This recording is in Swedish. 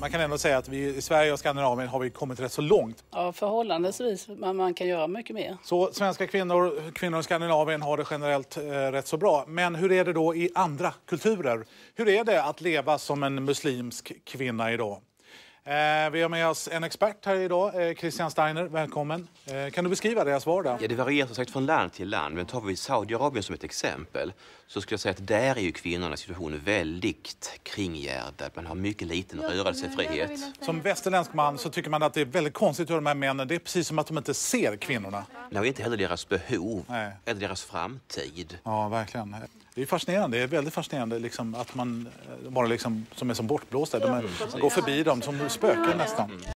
man kan ändå säga att vi i Sverige och Skandinavien har vi kommit rätt så långt. Ja, förhållandevis, men man kan göra mycket mer. Så svenska kvinnor, kvinnor i Skandinavien har det generellt eh, rätt så bra. Men hur är det då i andra kulturer? Hur är det att leva som en muslimsk kvinna idag? Eh, vi har med oss en expert här idag, eh, Christian Steiner. Välkommen. Eh, kan du beskriva deras vardag? Ja, det varierar som sagt från land till land, men tar vi Saudiarabien som ett exempel så skulle jag säga att där är ju kvinnornas situation väldigt kringgärdad. Man har mycket liten rörelsefrihet. Som västerländsk man så tycker man att det är väldigt konstigt hur de här männen, det är precis som att de inte ser kvinnorna. Det Nej, inte heller deras behov Nej. eller deras framtid. Ja, verkligen. Det är fascinerande. Det är väldigt fascinerande liksom, att man eh, bara liksom, som är som bortblåsta. De är, mm. går förbi dem som spöken nästan.